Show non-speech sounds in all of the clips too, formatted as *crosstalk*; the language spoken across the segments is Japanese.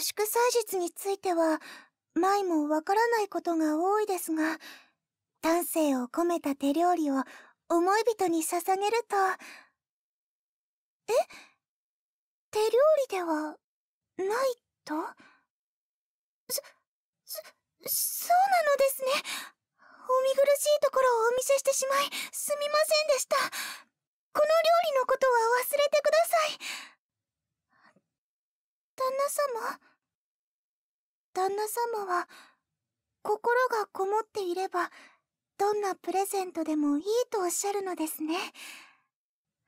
祝祭日については、前もわからないことが多いですが、丹精を込めた手料理を思い人に捧げると、え手料理では、ないとそ、そ、そうなのですね。お見苦しいところをお見せしてしまい、すみませんでした。この料理のことは忘れてください。様旦那様は心がこもっていればどんなプレゼントでもいいとおっしゃるのですね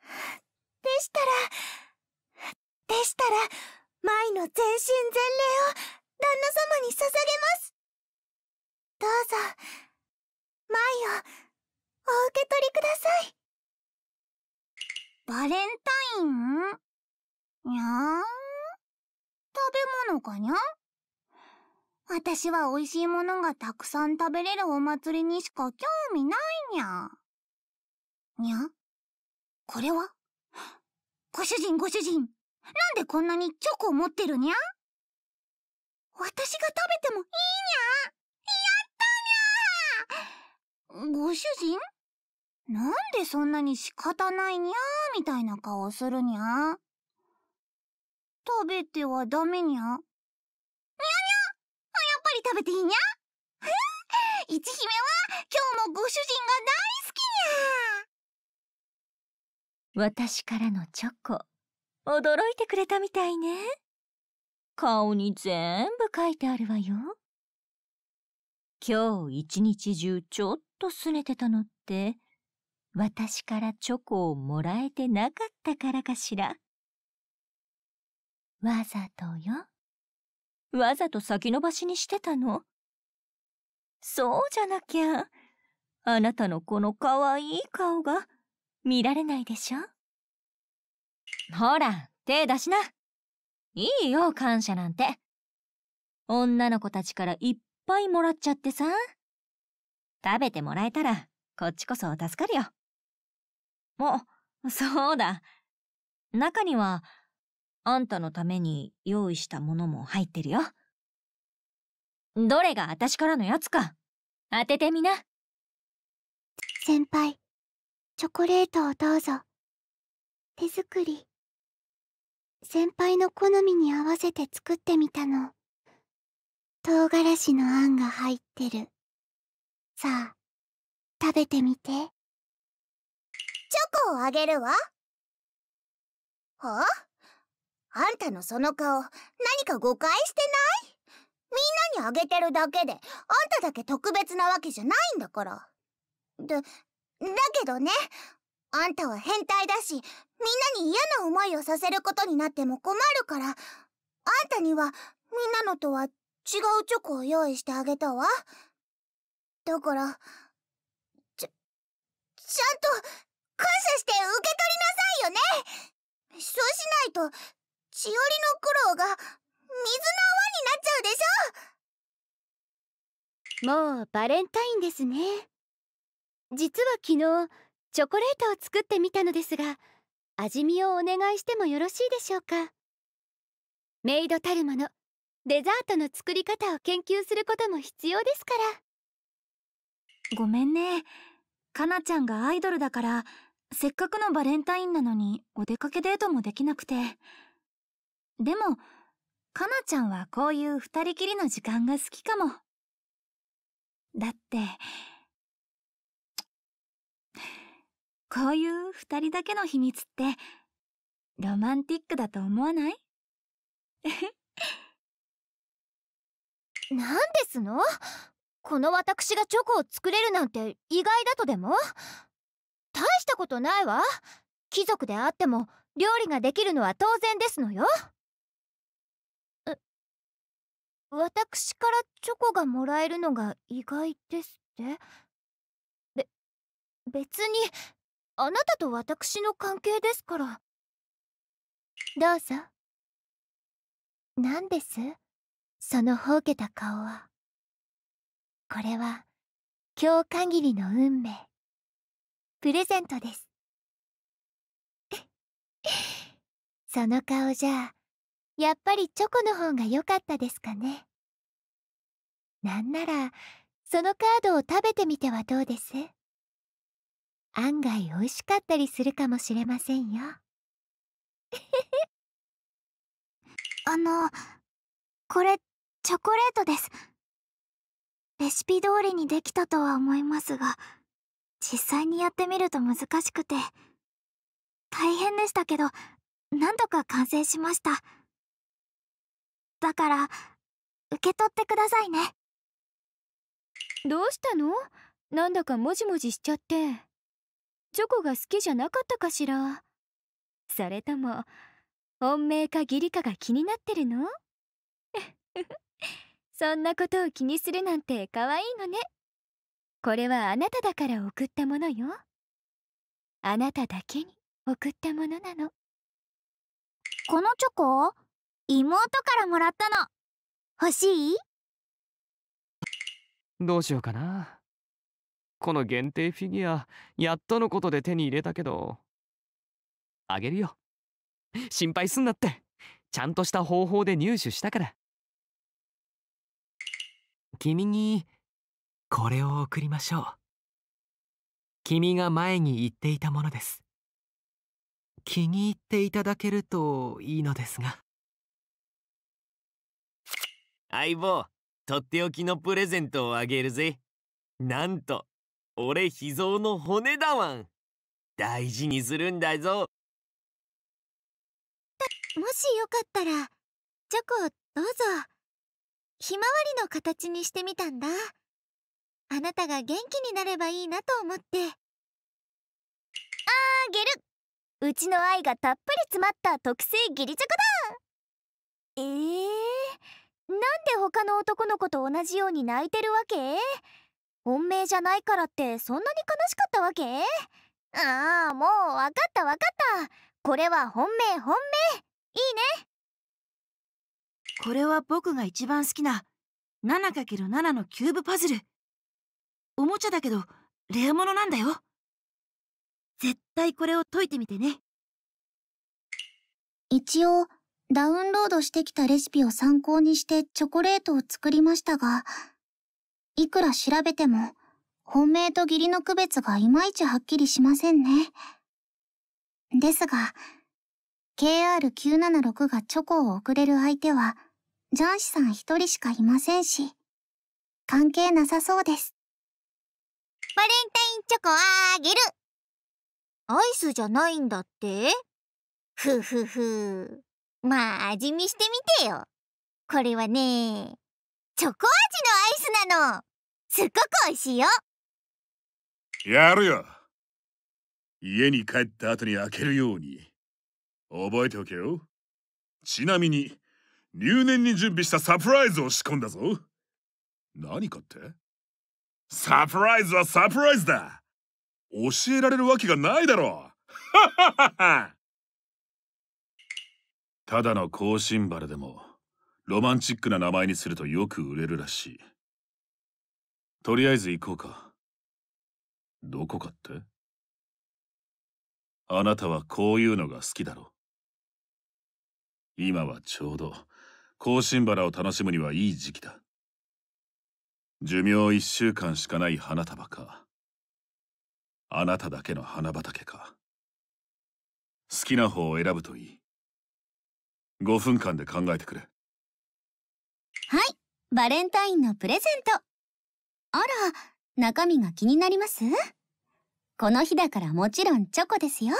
*laughs* でしたらでしたら舞の全身全霊を旦那様に捧げますどうぞ舞をお受け取りくださいバレンタインにゃーん食べ物かにゃ私は美味しいものがたくさん食べれるお祭りにしか興味ないにゃ。にゃこれはご主人ご主人、なんでこんなにチョコを持ってるにゃ私が食べてもいいにゃやったにゃご主人なんでそんなに仕方ないにゃーみたいな顔するにゃ食べてはダメにゃにゃにゃやっぱり食べていいにゃ一 *laughs* 姫は今日もご主人が大好きにゃ私からのチョコ驚いてくれたみたいね顔に全部書いてあるわよ今日一日中ちょっと拗ねてたのって私からチョコをもらえてなかったからかしらわざとよ。わざと先延ばしにしてたのそうじゃなきゃ、あなたのこの可愛い顔が見られないでしょほら、手出しな。いいよ、感謝なんて。女の子たちからいっぱいもらっちゃってさ。食べてもらえたら、こっちこそ助かるよ。もう、そうだ。中には、あんたのために用意したものも入ってるよ。どれが私からのやつか、当ててみな。先輩、チョコレートをどうぞ。手作り。先輩の好みに合わせて作ってみたの。唐辛子のあんが入ってる。さあ、食べてみて。チョコをあげるわ。はああんたのその顔、何か誤解してないみんなにあげてるだけで、あんただけ特別なわけじゃないんだから。だ、だけどね、あんたは変態だし、みんなに嫌な思いをさせることになっても困るから、あんたには、みんなのとは違うチョコを用意してあげたわ。だから、ちゃ、ちゃんと、感謝して受け取りなさいよねそうしないと、ちよりの苦労が水の泡になっちゃうでしょもうバレンタインですね実は昨日チョコレートを作ってみたのですが味見をお願いしてもよろしいでしょうかメイドたるものデザートの作り方を研究することも必要ですからごめんねかなちゃんがアイドルだからせっかくのバレンタインなのにお出かけデートもできなくてでも、かなちゃんはこういう二人きりの時間が好きかも。だって、こういう二人だけの秘密って、ロマンティックだと思わない *laughs* な何ですのこの私がチョコを作れるなんて意外だとでも大したことないわ貴族であっても料理ができるのは当然ですのよ私からチョコがもらえるのが意外ですってべ別にあなたと私の関係ですからどうぞ何ですそのほうけた顔はこれは今日限りの運命プレゼントです *laughs* その顔じゃやっぱりチョコの方が良かったですかねなんならそのカードを食べてみてはどうです案外美味しかったりするかもしれませんよ *laughs* あのこれチョコレートですレシピ通りにできたとは思いますが実際にやってみると難しくて大変でしたけどなんとか完成しました。だから受け取ってくださいねどうしたのなんだかモジモジしちゃってチョコが好きじゃなかったかしらそれとも本命か義理かが気になってるの *laughs* そんなことを気にするなんて可愛いのねこれはあなただから送ったものよあなただけに送ったものなのこのチョコ妹からもらったの欲しいどうしようかなこの限定フィギュアやっとのことで手に入れたけどあげるよ心配すんなってちゃんとした方法で入手したから君にこれを送りましょう君が前に言っていたものです気に入っていただけるといいのですが相棒、とっておきのプレゼントをあげるぜ。なんと、俺秘蔵の骨だわん。大事にするんだぞ。もしよかったら、チョコ、どうぞ。ひまわりの形にしてみたんだ。あなたが元気になればいいなと思って。あーげるうちの愛がたっぷり詰まった特製義理チョコだえーで他の男の子と同じように泣いてるわけ本命じゃないからってそんなに悲しかったわけああもう分かった分かったこれは本命本命いいねこれは僕が一番好きな 7×7 のキューブパズルおもちゃだけどレアものなんだよ絶対これを解いてみてね一応ダウンロードしてきたレシピを参考にしてチョコレートを作りましたが、いくら調べても、本命と義理の区別がいまいちはっきりしませんね。ですが、KR976 がチョコを送れる相手は、ジャンシさん一人しかいませんし、関係なさそうです。バレンタインチョコあげるアイスじゃないんだってふふふ。まあ味見してみてよこれはねチョコ味のアイスなのすっごく美味しいよやるよ家に帰った後に開けるように覚えておけよちなみに入念に準備したサプライズを仕込んだぞ何かってサプライズはサプライズだ教えられるわけがないだろハハはははただのシンバラでもロマンチックな名前にするとよく売れるらしいとりあえず行こうかどこかってあなたはこういうのが好きだろ今はちょうどシンバラを楽しむにはいい時期だ寿命一週間しかない花束かあなただけの花畑か好きな方を選ぶといい5分間で考えてくれはいバレンタインのプレゼントあら中身が気になりますこの日だからもちろんチョコですよ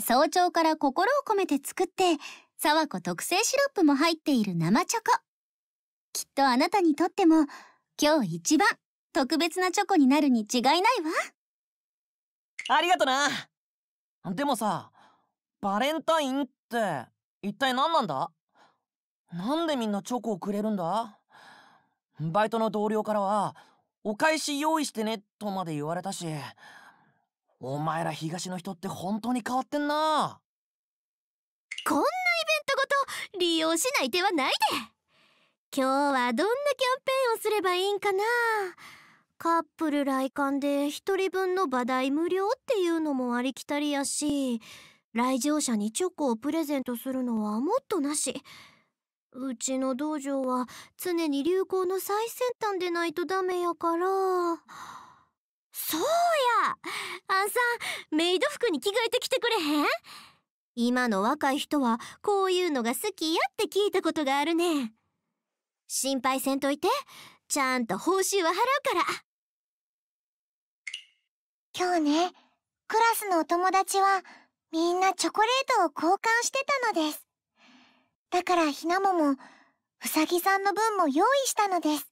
早朝から心を込めて作って沢子特製シロップも入っている生チョコきっとあなたにとっても今日一番特別なチョコになるに違いないわありがとなでもさバレンタインって一体何なんだなんでみんなチョコをくれるんだバイトの同僚からはお返し用意してねとまで言われたしお前ら東の人って本当に変わってんなこんなイベントごと利用しない手はないで今日はどんなキャンペーンをすればいいんかなカップル来館で1人分の場代無料っていうのもありきたりやし来場者にチョコをプレゼントするのはもっとなしうちの道場は常に流行の最先端でないとダメやからそうやあんさんメイド服に着替えてきてくれへん今の若い人はこういうのが好きやって聞いたことがあるね心配せんといてちゃんと報酬は払うから今日ねクラスのお友達はみんなチョコレートを交換してたのです。だからひなもも、うさぎさんの分も用意したのです。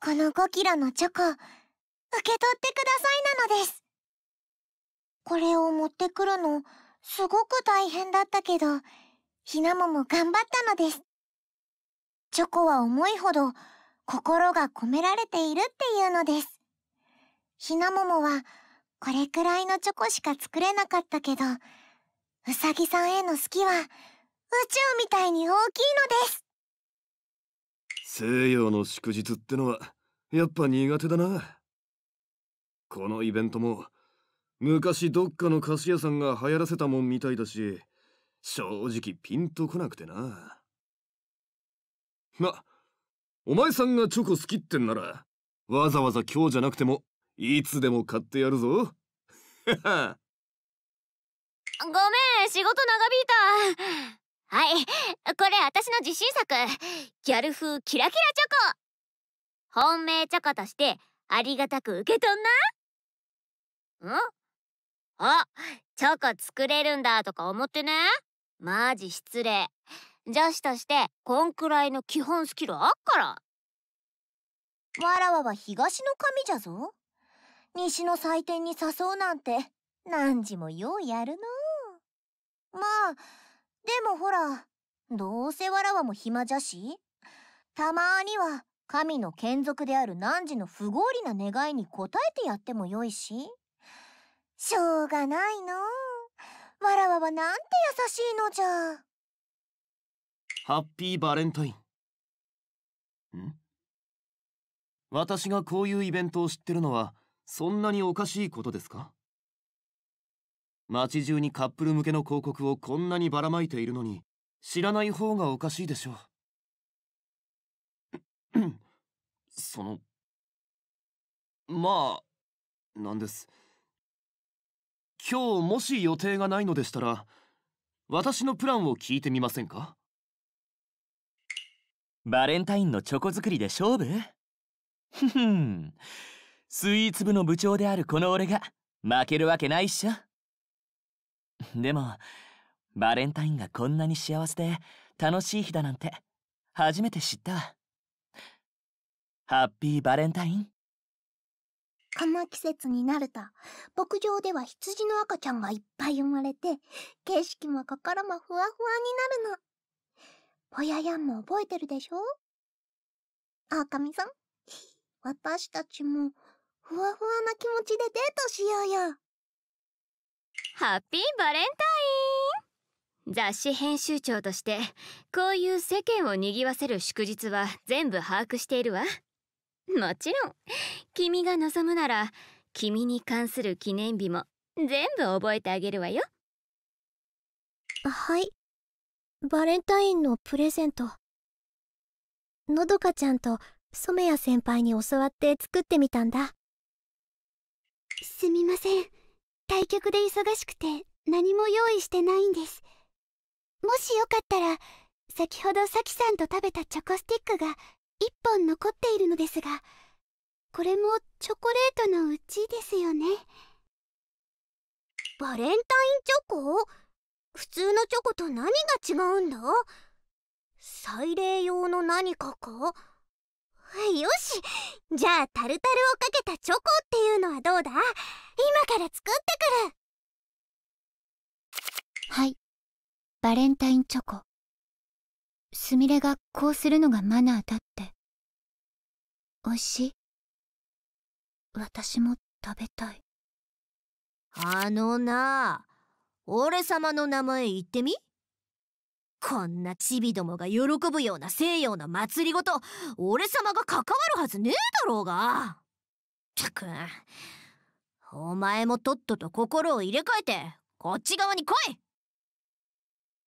この5キロのチョコ、受け取ってくださいなのです。これを持ってくるの、すごく大変だったけど、ひなもも頑張ったのです。チョコは重いほど心が込められているっていうのです。ひなももはこれくらいのチョコしか作れなかったけど、うさぎさんへの好きは宇宙みたいに大きいのです。西洋の祝日ってのはやっぱ苦手だな。このイベントも昔どっかの菓子屋さんが流行らせたもんみたいだし、正直ピンとこなくてな。ま、お前さんがチョコ好きってんなら、わざわざ今日じゃなくてもいつでも買ってやるぞごめん仕事長引いたはいこれ私の自信作ギャル風キラキラチョコ本命チョコとしてありがたく受け取んなんあチョコ作れるんだとか思ってねマジ失礼女子としてこんくらいの基本スキルあっからわらわは東の神じゃぞ西の祭典に誘うなんて何時もようやるのまあでもほらどうせわらわも暇じゃしたまーには神の眷属である汝の不合理な願いに応えてやってもよいししょうがないのわらわはなんて優しいのじゃハッピーバレンタインん私がこういうイベントを知ってるのはそんなにおかしいことですか街中にカップル向けの広告をこんなにばらまいているのに、知らない方がおかしいでしょう。*clears throat* その、まあ、なんです。今日もし予定がないのでしたら、私のプランを聞いてみませんかバレンタインのチョコ作りで勝負 *laughs* ふふん。スイーツ部の部長であるこの俺が負けるわけないっしょでもバレンタインがこんなに幸せで楽しい日だなんて初めて知ったハッピーバレンタインこの季節になると牧場では羊の赤ちゃんがいっぱい生まれて景色も心もふわふわになるのぽややんも覚えてるでしょ赤みさん私たちもふわふわな気持ちでデートしようよハッピーバレンタイン雑誌編集長としてこういう世間を賑わせる祝日は全部把握しているわもちろん君が望むなら君に関する記念日も全部覚えてあげるわよはいバレンタインのプレゼントのどかちゃんと染谷先輩に教わって作ってみたんだすみません対局で忙しくて何も用意してないんですもしよかったら先ほどサキさんと食べたチョコスティックが1本残っているのですがこれもチョコレートのうちですよねバレンタインチョコ普通のチョコと何が違うんだ祭礼用の何かかよしじゃあタルタルをかけたチョコっていうのはどうだ今から作ってくるはいバレンタインチョコすみれがこうするのがマナーだっておいしい私も食べたいあのな俺様の名前言ってみこんなチビどもが喜ぶような西洋の祭りごと俺様が関わるはずねえだろうがたくお前もとっとと心を入れ替えてこっち側に来い